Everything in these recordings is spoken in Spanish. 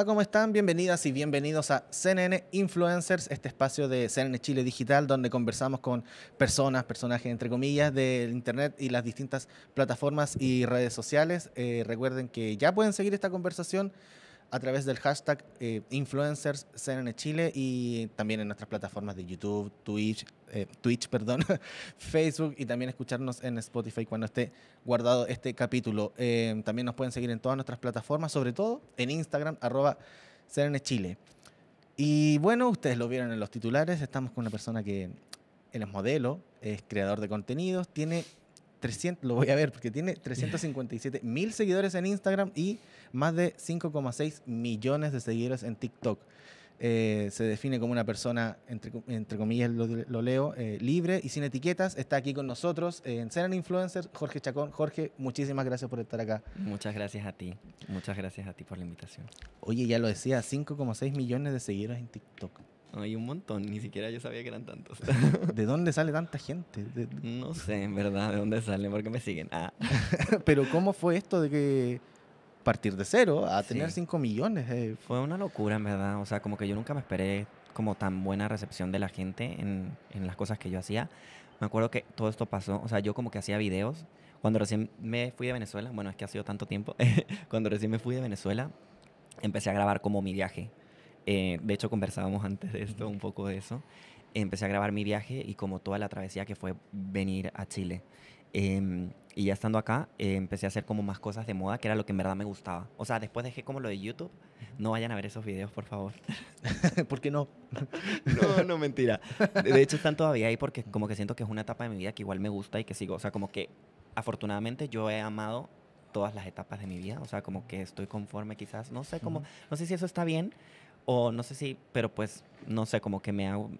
Hola, ¿cómo están? Bienvenidas y bienvenidos a CNN Influencers, este espacio de CNN Chile Digital, donde conversamos con personas, personajes entre comillas, del Internet y las distintas plataformas y redes sociales. Eh, recuerden que ya pueden seguir esta conversación a través del hashtag eh, influencers CNN Chile y también en nuestras plataformas de YouTube, Twitch, eh, Twitch, perdón, Facebook y también escucharnos en Spotify cuando esté guardado este capítulo. Eh, también nos pueden seguir en todas nuestras plataformas, sobre todo en Instagram, arroba CNN Chile. Y bueno, ustedes lo vieron en los titulares, estamos con una persona que él es modelo, es creador de contenidos, tiene lo voy a ver, porque tiene 357 mil seguidores en Instagram y más de 5,6 millones de seguidores en TikTok. Eh, se define como una persona, entre, comillas lo, leo, eh, libre y sin etiquetas. Está aquí con nosotros eh, en Seran Influencer, Jorge Chacón. Jorge, muchísimas gracias por estar acá. Muchas gracias a ti. Muchas gracias a ti por la invitación. Oye, ya lo decía, 5,6 millones de seguidores en TikTok. Hay un montón, ni siquiera yo sabía que eran tantos. ¿De dónde sale tanta gente? No sé, en verdad, de dónde salen, porque me siguen. Ah. Pero ¿cómo fue esto de que partir de cero a tener 5 millones? Eh, fue una locura, en verdad. O sea, como que yo nunca me esperé como tan buena recepción de la gente en, en las cosas que yo hacía. Me acuerdo que todo esto pasó, o sea, yo como que hacía videos. Cuando recién me fui de Venezuela, bueno, es que ha sido tanto tiempo, cuando recién me fui de Venezuela, empecé a grabar como mi viaje eh, de hecho, conversábamos antes de esto un poco de eso. Empecé a grabar mi viaje y como toda la travesía que fue venir a Chile. Em, y ya estando acá, eh, empecé a hacer como más cosas de moda, que era lo que en verdad me gustaba. O sea, después dejé como lo de YouTube. No vayan a ver esos videos, por favor. porque no? no, no, mentira. De hecho, están todavía ahí porque como que siento que es una etapa de mi vida que igual me gusta y que sigo. O sea, como que afortunadamente yo he amado todas las etapas de mi vida. O sea, como que estoy conforme quizás. No sé cómo, no sé si eso está bien, o no sé si, pero pues no sé, como que me hago,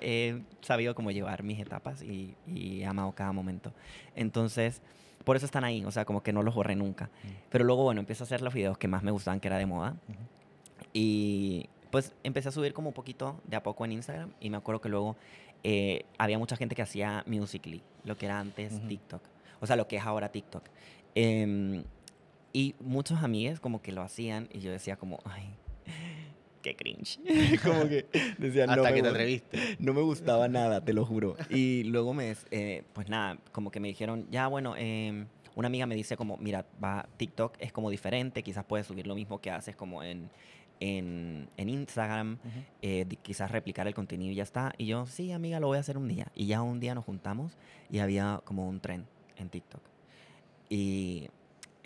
he, sabido cómo llevar mis etapas y, he amado cada momento. Entonces, por eso están ahí, o sea, como que no los borré nunca. Mm. Pero luego, bueno, empiezo a hacer los videos que más me gustaban, que era de moda. Y pues empecé a subir como un poquito de a poco en Instagram y me acuerdo que luego eh, había mucha gente que hacía Musical.ly, lo que era antes TikTok, o sea, lo que es ahora TikTok. Em, y muchos amigos como que lo hacían y yo decía como, ay, qué cringe. como que decía, Hasta no. que te atreviste. No me gustaba nada, te lo juro. Y luego me, eh, pues nada, como que me dijeron, ya bueno, em, una amiga me dice como, mira, va, TikTok es como diferente, quizás puedes subir lo mismo que haces como en, en, Instagram, eh, quizás replicar el contenido y ya está. Y yo, sí, amiga, lo voy a hacer un día. Y ya un día nos juntamos y había como un tren en TikTok. Y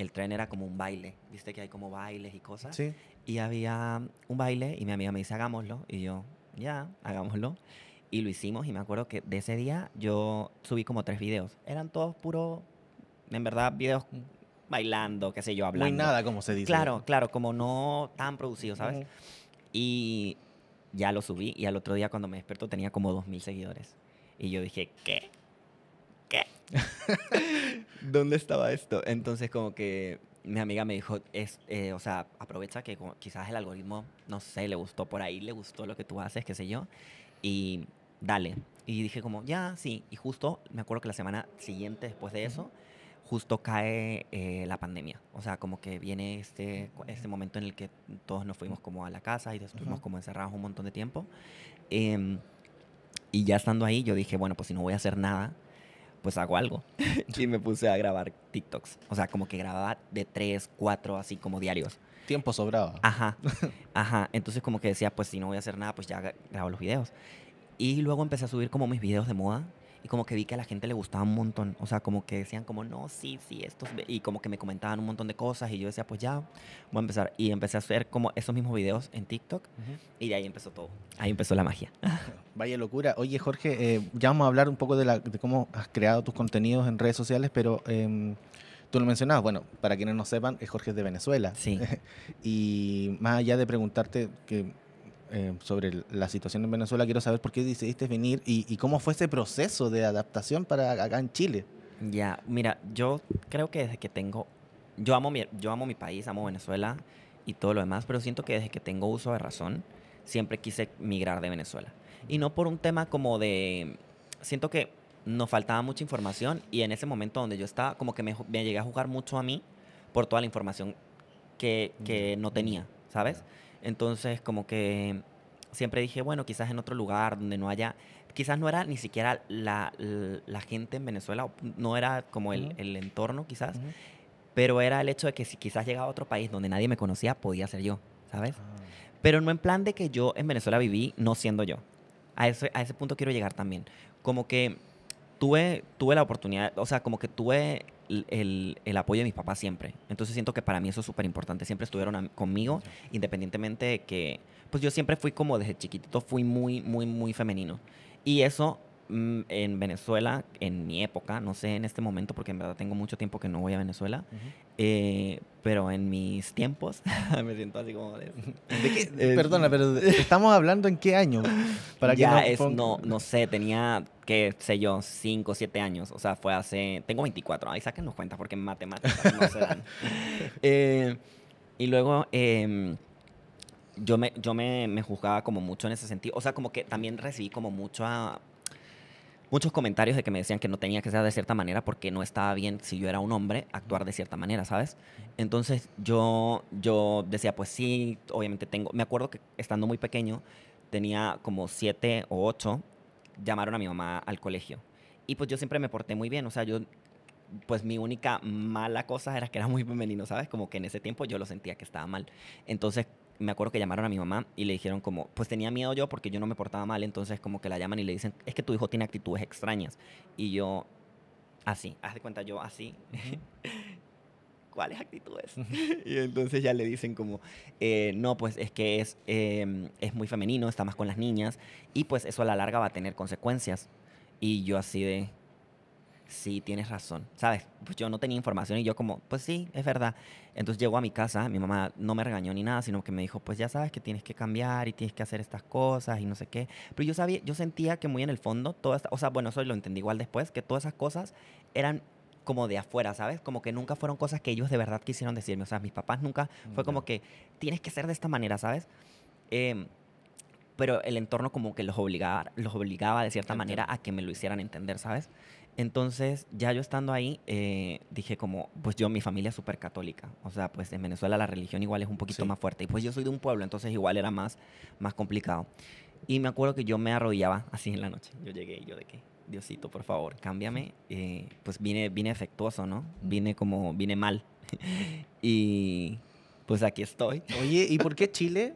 el tren era como un baile, viste que hay como bailes y cosas. Sí. Y había un baile y mi amiga me dice, hagámoslo. Y yo, ya, hagámoslo. Y lo hicimos y me acuerdo que de ese día yo subí como tres videos. Eran todos puros, en verdad, videos bailando, qué sé yo, hablando. nada, como se dice. Claro, claro, como no tan producido, ¿sabes? Y ya lo subí y al otro día cuando me despertó tenía como dos mil seguidores. Y yo dije, ¿qué? ¿qué? ¿Dónde estaba esto? Entonces como que mi amiga me dijo, es, eh, o sea, aprovecha que quizás el algoritmo, no sé, le gustó por ahí, le gustó lo que tú haces, qué sé yo, y dale. Y dije como, ya, sí. Y justo, me acuerdo que la semana siguiente después de eso, justo cae eh, la pandemia. O sea, como que viene este, este momento en el que todos nos fuimos como a la casa y estuvimos como encerrados un montón de tiempo. Em, y ya estando ahí, yo dije, bueno, pues si no voy a hacer nada, pues hago algo. y me puse a grabar TikToks. O sea, como que grababa de tres, cuatro, así como diarios. Tiempo sobraba. Ajá. Ajá. Entonces como que decía, pues si no voy a hacer nada, pues ya grabo los videos. Y luego empecé a subir como mis videos de moda, y como que vi que a la gente le gustaba un montón. O sea, como que decían como, no, sí, sí, estos... Y como que me comentaban un montón de cosas y yo decía, pues ya, voy a empezar. Y empecé a hacer como esos mismos videos en TikTok y de ahí empezó todo. Ahí empezó la magia. Vaya locura. Oye, Jorge, eh, ya vamos a hablar un poco de, cómo has creado tus contenidos en redes sociales, pero... Em, tú lo mencionabas, bueno, para quienes no sepan, Jorge es de Venezuela. Sí. y más allá de preguntarte que eh, sobre la situación en Venezuela, quiero saber por qué decidiste venir y, y cómo fue ese proceso de adaptación para acá en Chile. Ya, mira, yo creo que desde que tengo, yo amo, mi, yo amo mi país, amo Venezuela y todo lo demás, pero siento que desde que tengo uso de razón, siempre quise migrar de Venezuela. Y no por un tema como de, siento que nos faltaba mucha información y en ese momento donde yo estaba, como que me, llegué a jugar mucho a mí por toda la información que, que no tenía, ¿sabes? Entonces, como que siempre dije, bueno, quizás en otro lugar donde no haya, quizás no era ni siquiera la, gente en Venezuela, no era como el, entorno quizás, pero era el hecho de que si quizás llegaba a otro país donde nadie me conocía, podía ser yo, ¿sabes? Ah. Pero no en plan de que yo en Venezuela viví no siendo yo. A ese, a ese punto quiero llegar también. Como que tuve, tuve la oportunidad, o sea, como que tuve el, el, apoyo de mis papás siempre. Entonces siento que para mí eso es súper importante. Siempre estuvieron conmigo, independientemente de que, pues yo siempre fui como desde chiquitito, fui muy, muy, muy femenino. Y eso Mm, en Venezuela, en mi época, no sé en este momento, porque en verdad tengo mucho tiempo que no voy a Venezuela, eh, pero en mis tiempos me siento así como... De, Perdona, pero estamos hablando en qué año? Para que no, no, sé, tenía, qué sé yo, 5 o 7 años, o sea, fue hace... Tengo 24, ahí saquen los cuentas porque en matemáticas no se dan. Eh, y luego em, yo me, yo me, me, juzgaba como mucho en ese sentido. O sea, como que también recibí como mucho a, muchos comentarios de que me decían que no tenía que ser de cierta manera porque no estaba bien si yo era un hombre actuar de cierta manera, ¿sabes? Entonces yo, yo decía, pues sí, obviamente tengo, me acuerdo que estando muy pequeño, tenía como siete o ocho, llamaron a mi mamá al colegio. Y pues yo siempre me porté muy bien, o sea, yo pues mi única mala cosa era que era muy femenino, ¿sabes? Como que en ese tiempo yo lo sentía que estaba mal. Entonces, me acuerdo que llamaron a mi mamá y le dijeron como, pues tenía miedo yo porque yo no me portaba mal, entonces como que la llaman y le dicen, es que tu hijo tiene actitudes extrañas. Y yo, así, haz de cuenta yo así. ¿Cuáles actitudes? y entonces ya le dicen como, eh, no, pues es que es, em, es muy femenino, está más con las niñas, y pues eso a la larga va a tener consecuencias. Y yo así de, sí, tienes razón, ¿sabes? Pues yo no tenía información y yo como, pues sí, es verdad. Entonces llego a mi casa, mi mamá no me regañó ni nada, sino que me dijo, pues ya sabes que tienes que cambiar y tienes que hacer estas cosas y no sé qué. Pero yo sabía, yo sentía que muy en el fondo, todas, o sea, bueno, eso lo entendí igual después, que todas esas cosas eran como de afuera, ¿sabes? Como que nunca fueron cosas que ellos de verdad quisieron decirme. O sea, mis papás nunca fue como que tienes que ser de esta manera, ¿sabes? Em, pero el entorno como que los obligaba, los obligaba de cierta manera a que me lo hicieran entender, ¿sabes? Entonces, ya yo estando ahí, eh, dije como, pues yo, mi familia es súper católica. O sea, pues en Venezuela la religión igual es un poquito más fuerte. Y pues yo soy de un pueblo, entonces igual era más, más complicado. Y me acuerdo que yo me arrodillaba así en la noche. Yo llegué y yo de qué, Diosito, por favor, cámbiame. Eh, pues vine, vine efectuoso, ¿no? Vine como, vine mal. y pues aquí estoy. Oye, ¿y por qué Chile?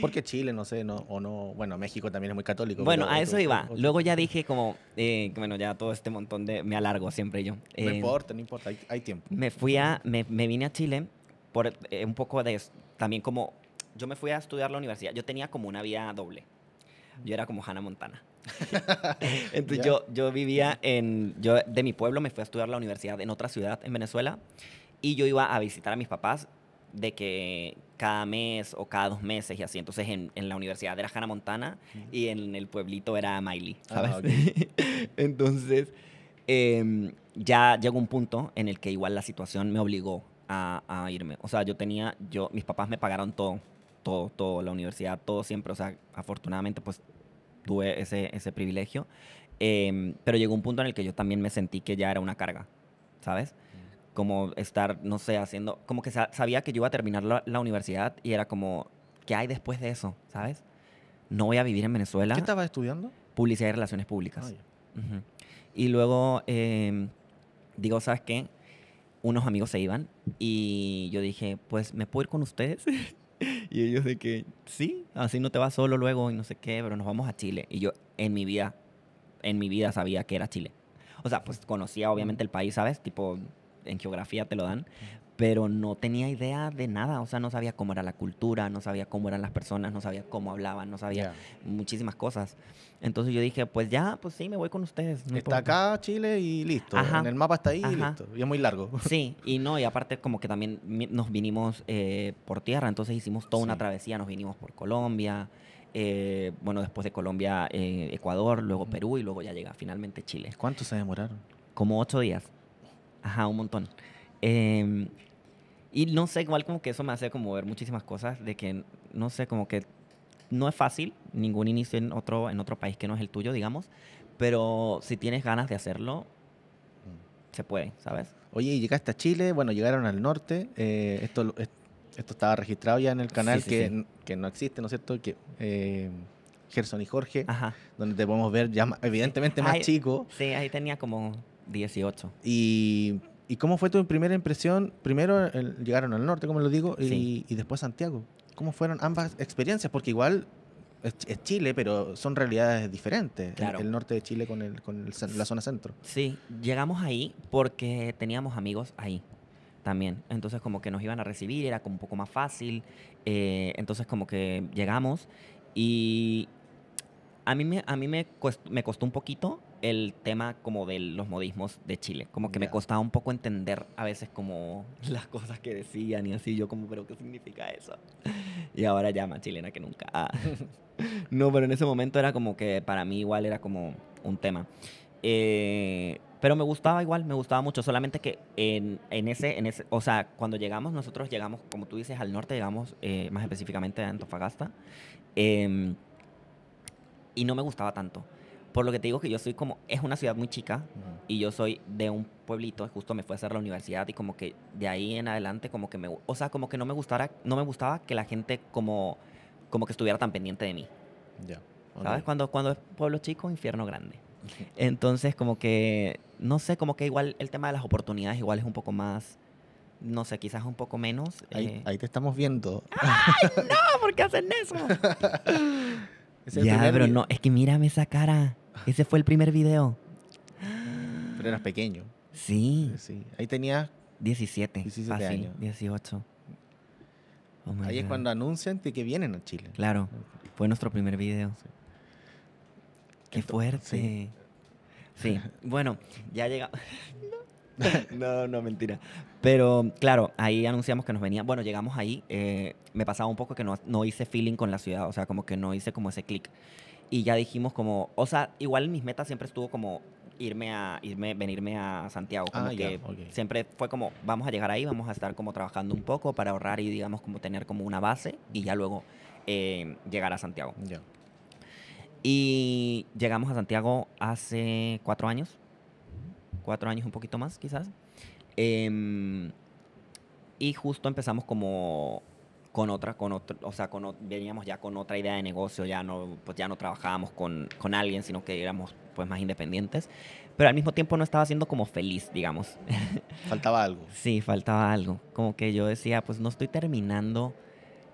Porque Chile, no sé, no, o no. Bueno, México también es muy católico. Bueno, a eso iba. Luego ya dije, como, eh, bueno, ya todo este montón de. Me alargo siempre yo. no eh, importa, no importa, hay, tiempo. Me fui a. Me, me vine a Chile por eh, un poco de. También como. Yo me fui a estudiar la universidad. Yo tenía como una vida doble. Yo era como Hannah Montana. Entonces yo, yo vivía en. Yo de mi pueblo me fui a estudiar la universidad en otra ciudad en Venezuela. Y yo iba a visitar a mis papás de que cada mes o cada dos meses y así. Entonces en, la universidad era Hannah Montana y en el pueblito era Miley, ah, Entonces em, ya llegó un punto en el que igual la situación me obligó a, irme. O sea, yo tenía, yo, mis papás me pagaron todo, todo, todo, la universidad, todo siempre. O sea, afortunadamente pues tuve ese, privilegio. Em, pero llegó un punto en el que yo también me sentí que ya era una carga, ¿sabes? como estar, no sé, haciendo, como que sabía que yo iba a terminar la, universidad y era como, ¿qué hay después de eso? ¿Sabes? No voy a vivir en Venezuela. ¿Qué estabas estudiando? Publicidad y Relaciones Públicas. Ah, y luego, em, digo, ¿sabes qué? Unos amigos se iban y yo dije, pues, ¿me puedo ir con ustedes? y ellos de que, sí, así no te vas solo luego y no sé qué, pero nos vamos a Chile. Y yo, en mi vida, en mi vida sabía que era Chile. O sea, pues conocía obviamente el país, ¿sabes? Tipo, en geografía te lo dan, pero no tenía idea de nada, o sea, no sabía cómo era la cultura, no sabía cómo eran las personas, no sabía cómo hablaban, no sabía muchísimas cosas. Entonces yo dije, pues ya, pues sí, me voy con ustedes. está acá Chile y listo. En el mapa está ahí y listo. Y es muy largo. Sí, y no, y aparte como que también nos vinimos eh, por tierra, entonces hicimos toda una travesía, nos vinimos por Colombia, eh, bueno, después de Colombia, eh, Ecuador, luego Perú y luego ya llega finalmente Chile. ¿Cuánto se demoraron? Como ocho días. Ajá, un montón. Em, y no sé, igual como que eso me hace como ver muchísimas cosas de que, no sé, como que no es fácil ningún inicio en otro, en otro país que no es el tuyo, digamos, pero si tienes ganas de hacerlo, mm. se puede, ¿sabes? Oye, y llegaste a Chile, bueno, llegaron al norte, eh, esto, esto estaba registrado ya en el canal que, no existe, ¿no es cierto? Que, eh, Gerson y Jorge, Ajá. donde te podemos ver ya evidentemente más chico. Sí, ahí tenía como 18. Y, cómo fue tu primera impresión? Primero llegaron al norte, como lo digo, y, después Santiago. ¿Cómo fueron ambas experiencias? Porque igual es, Chile, pero son realidades diferentes. El, norte de Chile con, la zona centro. Sí, llegamos ahí porque teníamos amigos ahí también. Entonces como que nos iban a recibir, era como un poco más fácil. Eh, entonces como que llegamos y a mí, me, a mí me, costó, me costó un poquito el tema como de los modismos de Chile. Como que me costaba un poco entender a veces como las cosas que decían y así. Yo como, pero ¿qué significa eso? Y ahora ya más chilena que nunca. Ah. no, pero en ese momento era como que para mí igual era como un tema. Eh, pero me gustaba igual, me gustaba mucho. Solamente que en, en, ese, en ese, o sea, cuando llegamos, nosotros llegamos, como tú dices, al norte, llegamos eh, más específicamente a Antofagasta. Eh, y no me gustaba tanto. Por lo que te digo que yo soy como, es una ciudad muy chica y yo soy de un pueblito, justo me fue a hacer la universidad y como que de ahí en adelante como que me, o sea, como que no me gustara, no me gustaba que la gente como, como que estuviera tan pendiente de mí. Ya. ¿Sabes? Cuando, cuando es pueblo chico, infierno grande. Entonces como que, no sé, como que igual el tema de las oportunidades igual es un poco más, no sé, quizás un poco menos. Ahí, eh. ahí te estamos viendo. ¡Ay, no! ¿Por qué hacen eso? ya, pero no, es que mírame esa cara. Ese fue el primer video. Pero eras pequeño. Sí. sí. Ahí tenías 17, 17 años. 18. Ahí es cuando anuncian que vienen a Chile. Claro, fue nuestro primer video. Qué fuerte. Sí. bueno, ya llegamos. no. no, no, mentira. Pero claro, ahí anunciamos que nos venía. Bueno, llegamos ahí. Eh, me pasaba un poco que no, hice feeling con la ciudad, o sea, como que no hice como ese clic. Y ya dijimos como, o sea, igual mis metas siempre estuvo como irme a irme venirme a Santiago ah, eh, siempre fue como vamos a llegar ahí vamos a estar como trabajando un poco para ahorrar y digamos como tener como una base y ya luego eh, llegar a Santiago y llegamos a Santiago hace cuatro años cuatro años, un poquito más quizás. Em, y justo empezamos como con otra, con otro, o sea, veníamos ya con otra idea de negocio, ya no, pues ya no trabajábamos con, con alguien, sino que éramos pues más independientes, pero al mismo tiempo no estaba siendo como feliz, digamos. Faltaba algo. Sí, faltaba algo. Como que yo decía, pues no estoy terminando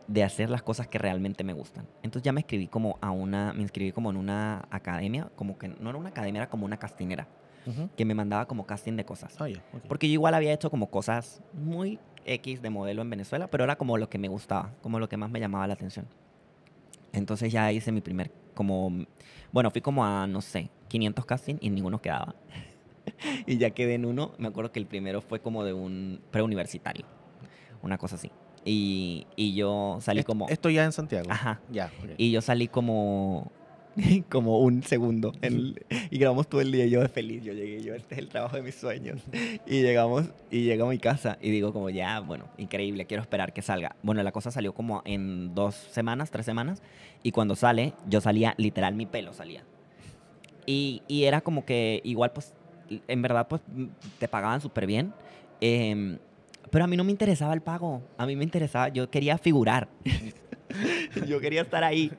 de hacer las cosas que realmente me gustan. Entonces ya me inscribí como a una, me inscribí como en una academia, como que no era una academia, era como una castinera que me mandaba como casting de cosas. Ah, Porque yo igual había hecho como cosas muy X de modelo en Venezuela, pero era como lo que me gustaba, como lo que más me llamaba la atención. Entonces ya hice mi primer, como, bueno, fui como a, no sé, 500 castings y ninguno quedaba. y ya quedé en uno, me acuerdo que el primero fue como de un preuniversitario, una cosa así. Y, y, yo salí como... Esto ya en Santiago. Ajá. Ya. Y yo salí como, como un segundo. y grabamos todo el día yo de feliz, yo llegué, yo este es el trabajo de mis sueños. Y llegamos y llego a mi casa y digo como ya, bueno, increíble, quiero esperar que salga. Bueno, la cosa salió como en dos semanas, tres semanas y cuando sale, yo salía, literal, mi pelo salía. Y, y era como que igual pues, en verdad pues te pagaban súper bien. Em, pero a mí no me interesaba el pago, a mí me interesaba, yo quería figurar. yo quería estar ahí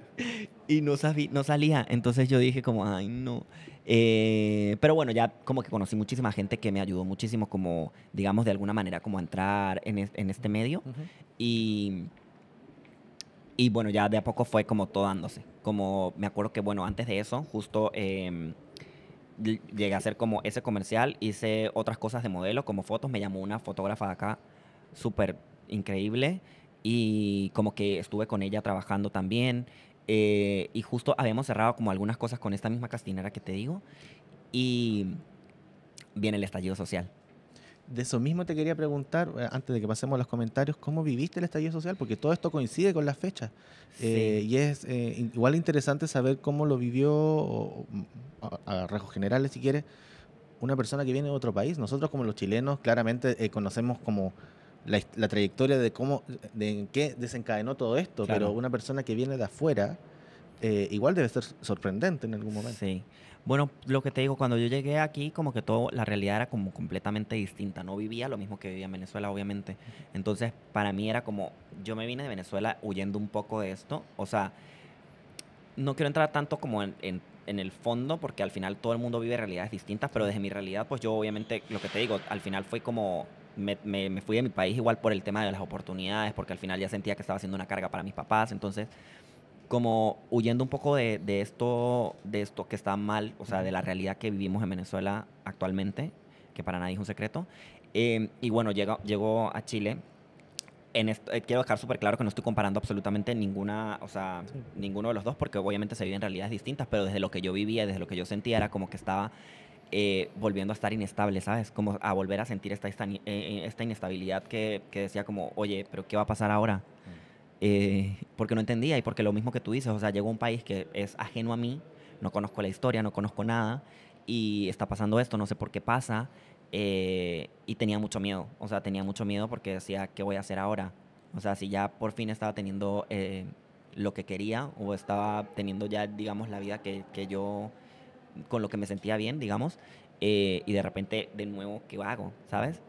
y no, no salía. Entonces yo dije como, ay, no. Eh, pero bueno, ya como que conocí muchísima gente que me ayudó muchísimo como, digamos, de alguna manera como a entrar en, este medio. Y y bueno, ya de a poco fue como todo dándose. Como me acuerdo que, bueno, antes de eso, justo em, llegué a hacer como ese comercial, hice otras cosas de modelo, como fotos. Me llamó una fotógrafa de acá, súper increíble y como que estuve con ella trabajando también. Eh, y justo habíamos cerrado como algunas cosas con esta misma castinera que te digo. Y viene el estallido social. De eso mismo te quería preguntar, eh, antes de que pasemos a los comentarios, ¿cómo viviste el estallido social? Porque todo esto coincide con las fechas. Eh, y es igual interesante saber cómo lo vivió, a, rasgos generales si quieres, una persona que viene de otro país. Nosotros como los chilenos claramente conocemos como la, trayectoria de cómo, de qué desencadenó todo esto, pero una persona que viene de afuera, eh, igual debe ser sorprendente en algún momento. Sí. Bueno, lo que te digo, cuando yo llegué aquí, como que todo, la realidad era como completamente distinta. No vivía lo mismo que vivía en Venezuela, obviamente. Entonces, para mí era como, yo me vine de Venezuela huyendo un poco de esto. O sea, no quiero entrar tanto como en el fondo, porque al final todo el mundo vive realidades distintas, pero desde mi realidad, pues yo obviamente, lo que te digo, al final fue como me, fui de mi país igual por el tema de las oportunidades, porque al final ya sentía que estaba haciendo una carga para mis papás. Entonces, como huyendo un poco de, esto, de esto que está mal, o sea, de la realidad que vivimos en Venezuela actualmente, que para nadie es un secreto. Em, y bueno, llego, a Chile. En eh, quiero dejar súper claro que no estoy comparando absolutamente ninguna, o sea, ninguno de los dos, porque obviamente se viven realidades distintas, pero desde lo que yo vivía, desde lo que yo sentía, era como que estaba eh, volviendo a estar inestable, ¿sabes? Como a volver a sentir esta, esta, eh, esta inestabilidad que, que, decía como, oye, pero ¿qué va a pasar ahora? Mm. Eh, porque no entendía y porque lo mismo que tú dices, o sea, llego a un país que es ajeno a mí, no conozco la historia, no conozco nada y está pasando esto, no sé por qué pasa y tenía mucho miedo, o sea, tenía mucho miedo porque decía, ¿qué voy a hacer ahora? O sea, si ya por fin estaba teniendo lo que quería o estaba teniendo ya, digamos, la vida que, que yo con lo que me sentía bien, digamos, eh, y de repente, de nuevo, ¿qué hago? ¿Sabes?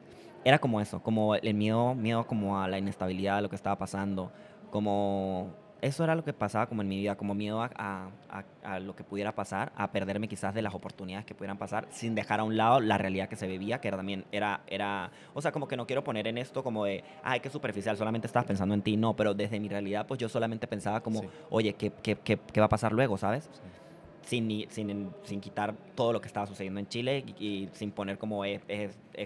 Era como eso, como el miedo, miedo como a la inestabilidad, de lo que estaba pasando, como eso era lo que pasaba como en mi vida, como miedo a, a, lo que pudiera pasar, a perderme quizás de las oportunidades que pudieran pasar, sin dejar a un lado la realidad que se vivía, que era también era, era, o sea, como que no quiero poner en esto como de, ay, qué superficial, solamente estabas pensando en ti, no, pero desde mi realidad, pues yo solamente pensaba como, oye, ¿qué, va a pasar luego, sabes? sin, quitar todo lo que estaba sucediendo en Chile y, sin poner como es,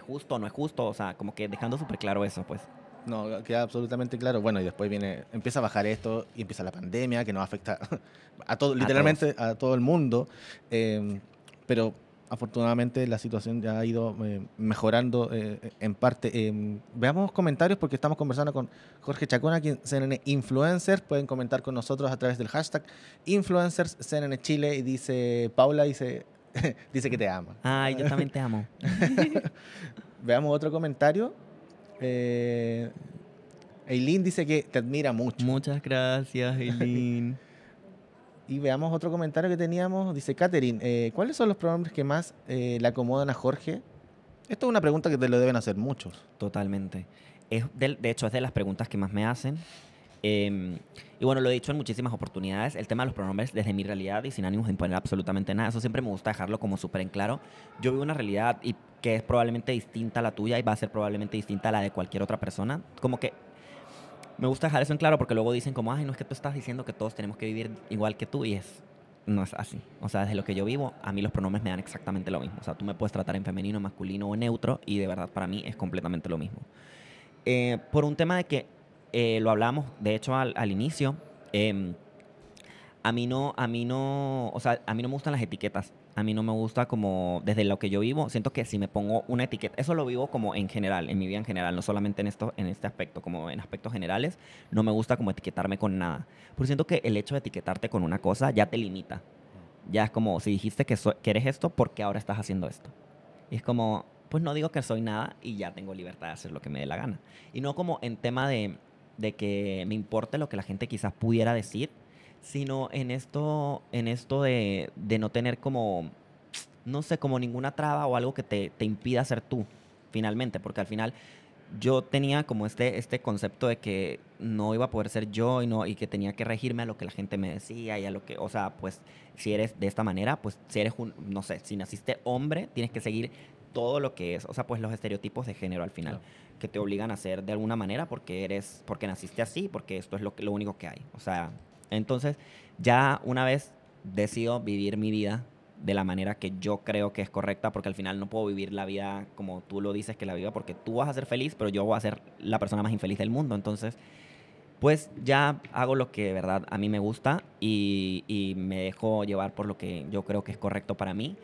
justo o no es justo, o sea, como que dejando súper claro eso, pues. No, queda absolutamente claro. Bueno, y después viene, empieza a bajar esto y empieza la pandemia que nos afecta a todo, literalmente a, todo el mundo. Eh, pero afortunadamente la situación ya ha ido eh, mejorando eh, en parte. Eh, veamos comentarios porque estamos conversando con Jorge Chacona, quien CNN Influencers. Pueden comentar con nosotros a través del hashtag Influencers CNN Chile. Y dice Paula, dice, dice que te ama. Ay, yo también te amo. veamos otro comentario. Eileen dice que te admira mucho. Muchas gracias, Eileen. Y veamos otro comentario que teníamos. Dice, Katherine, eh, ¿cuáles son los pronombres que más eh, le acomodan a Jorge? Esto es una pregunta que te lo deben hacer muchos. Totalmente. Es de, hecho, es de las preguntas que más me hacen. Em, y bueno, lo he dicho en muchísimas oportunidades, el tema de los pronombres desde mi realidad y sin ánimos de imponer absolutamente nada, eso siempre me gusta dejarlo como súper en claro. Yo vivo una realidad y que es probablemente distinta a la tuya y va a ser probablemente distinta a la de cualquier otra persona. Como que me gusta dejar eso en claro porque luego dicen como, ay, no es que tú estás diciendo que todos tenemos que vivir igual que tú y es, no es así. O sea, desde lo que yo vivo, a mí los pronombres me dan exactamente lo mismo. O sea, tú me puedes tratar en femenino, masculino o neutro y de verdad para mí es completamente lo mismo. Eh, por un tema de que eh, lo hablamos, de hecho, al, inicio, em, a mí no, a mí no, o sea, a mí no me gustan las etiquetas a mí no me gusta como desde lo que yo vivo, siento que si me pongo una etiqueta, eso lo vivo como en general, en mi vida en general, no solamente en esto en este aspecto, como en aspectos generales, no me gusta como etiquetarme con nada. Porque siento que el hecho de etiquetarte con una cosa ya te limita. Ya es como si dijiste que, eres esto, ¿por qué ahora estás haciendo esto? Y es como pues no digo que soy nada y ya tengo libertad de hacer lo que me dé la gana. Y no como en tema de de que me importe lo que la gente quizás pudiera decir, sino en esto, en esto de, no tener como, no sé, como ninguna traba o algo que te, impida ser tú, finalmente, porque al final yo tenía como este, este concepto de que no iba a poder ser yo y, no, y que tenía que regirme a lo que la gente me decía y a lo que, o sea, pues si eres de esta manera, pues si eres un, no sé, si naciste hombre, tienes que seguir todo lo que es, o sea, pues los estereotipos de género al final, que te obligan a ser de alguna manera porque eres, porque naciste así, porque esto es lo, lo único que hay, o sea, entonces, ya una vez decido vivir mi vida de la manera que yo creo que es correcta, porque al final no puedo vivir la vida como tú lo dices que la viva, porque tú vas a ser feliz, pero yo voy a ser la persona más infeliz del mundo. Entonces, pues ya hago lo que verdad a mí me gusta y, me dejo llevar por lo que yo creo que es correcto para mí.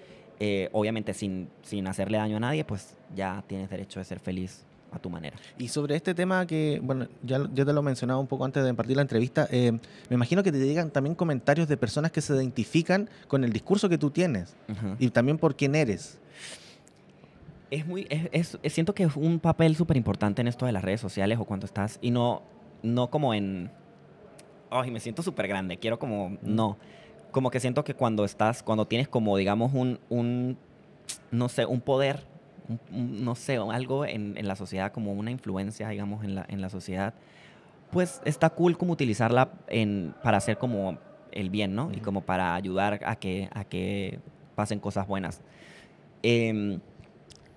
Eh, obviamente sin, sin hacerle daño a nadie, pues ya tienes derecho de ser feliz a tu manera. Y sobre este tema que, bueno, ya yo te lo mencionaba un poco antes de partir la entrevista, eh, me imagino que te llegan también comentarios de personas que se identifican con el discurso que tú tienes y también por quién eres. Es muy, es, siento que es un papel súper importante en esto de las redes sociales o cuando estás, y no, no como en, ay, me siento súper grande, quiero como, no, como que siento que cuando estás, cuando tienes como, digamos, un, un no sé, un poder no sé, algo en, la sociedad, como una influencia, digamos, en la, sociedad, pues está cool como utilizarla en, para hacer como el bien, ¿no? Y como para ayudar a que, a que pasen cosas buenas. Em,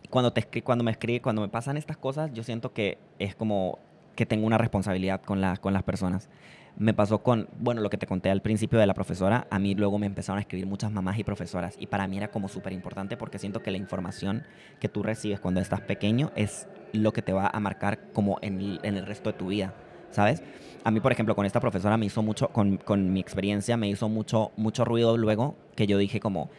cuando, te, cuando me escribe, cuando me pasan estas cosas, yo siento que es como que tengo una responsabilidad con, con las personas. Me pasó con, bueno, lo que te conté al principio de la profesora, a mí luego me empezaron a escribir muchas mamás y profesoras y para mí era como súper importante porque siento que la información que tú recibes cuando estás pequeño es lo que te va a marcar como en el, resto de tu vida, ¿sabes? A mí, por ejemplo, con esta profesora me hizo mucho, con, mi experiencia, me hizo mucho, mucho ruido luego que yo dije como,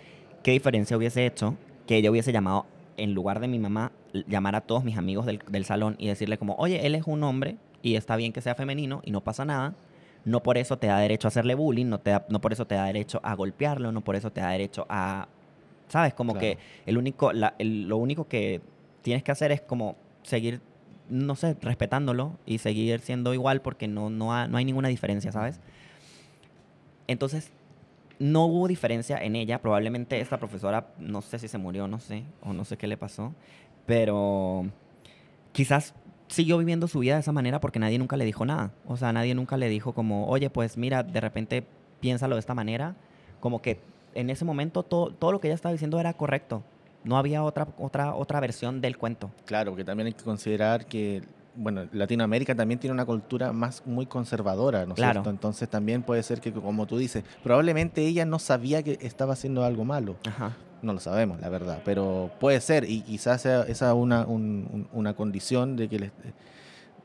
¿qué diferencia hubiese hecho que ella hubiese llamado en lugar de mi mamá, llamar a todos mis amigos del, del, salón y decirle como, oye, él es un hombre y está bien que sea femenino y no pasa nada, no por eso te da derecho a hacerle bullying, no, te no por eso te da derecho a golpearlo, no por eso te da derecho a... ¿Sabes? Como que el único, lo único que tienes que hacer es como seguir, no sé, respetándolo y seguir siendo igual porque no, no, no hay ninguna diferencia, ¿sabes? Entonces, no hubo diferencia en ella. Probablemente esta profesora, no sé si se murió, no sé, o no sé qué le pasó, pero quizás siguió viviendo su vida de esa manera porque nadie nunca le dijo nada. O sea, nadie nunca le dijo como, oye, pues mira, de repente piénsalo de esta manera. Como que en ese momento todo, lo que ella estaba diciendo era correcto. No había otra, otra, otra versión del cuento. Claro, que también hay que considerar que bueno, Latinoamérica también tiene una cultura más muy conservadora, ¿no es cierto? Entonces también puede ser que, como tú dices, probablemente ella no sabía que estaba haciendo algo malo, Ajá no lo sabemos, la verdad, pero puede ser y quizás sea esa una, una condición de que,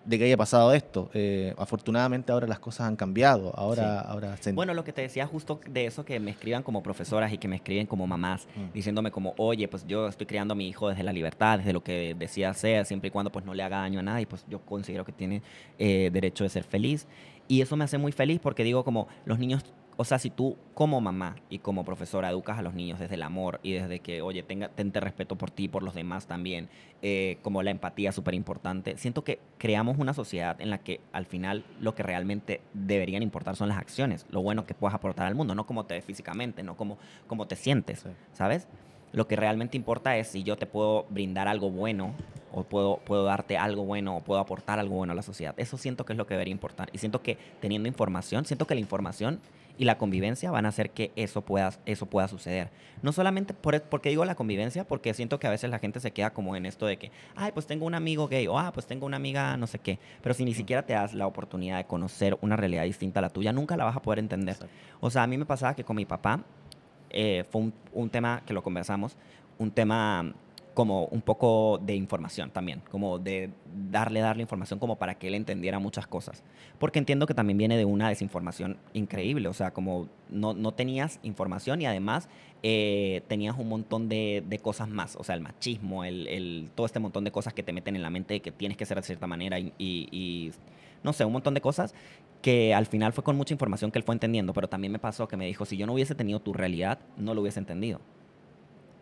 de que haya pasado esto. Eh, afortunadamente ahora las cosas han cambiado, ahora... ahora Bueno, lo que te decía justo de eso, que me escriban como profesoras y que me escriben como mamás, mm. diciéndome como, oye, pues yo estoy criando a mi hijo desde la libertad, desde lo que decía sea, siempre y cuando pues no le haga daño a nadie, pues yo considero que tiene eh, derecho de ser feliz. Y eso me hace muy feliz porque digo como los niños o sea, si tú como mamá y como profesora educas a los niños desde el amor y desde que, oye, tenga, tente respeto por ti y por los demás también, eh, como la empatía súper importante, siento que creamos una sociedad en la que al final lo que realmente deberían importar son las acciones, lo bueno que puedas aportar al mundo, no como te ves físicamente, no como, como te sientes, ¿sabes? Lo que realmente importa es si yo te puedo brindar algo bueno o puedo, puedo darte algo bueno o puedo aportar algo bueno a la sociedad. Eso siento que es lo que debería importar. Y siento que teniendo información, siento que la información y la convivencia van a hacer que eso pueda, eso pueda suceder. No solamente por, e, porque digo la convivencia, porque siento que a veces la gente se queda como en esto de que, ay, pues tengo un amigo gay o, ah, pues tengo una amiga no sé qué, pero si ni siquiera te das la oportunidad de conocer una realidad distinta a la tuya, nunca la vas a poder entender. O sea, a mí me pasaba que con mi papá eh, fue un, un tema que lo conversamos, un tema como un poco de información también, como de darle, darle información como para que él entendiera muchas cosas. Porque entiendo que también viene de una desinformación increíble, o sea, como no, tenías información y además eh, tenías un montón de, cosas más, o sea, el machismo, el, todo este montón de cosas que te meten en la mente de que tienes que ser de cierta manera y, y no sé, un montón de cosas que al final fue con mucha información que él fue entendiendo, pero también me pasó que me dijo, si yo no hubiese tenido tu realidad, no lo hubiese entendido.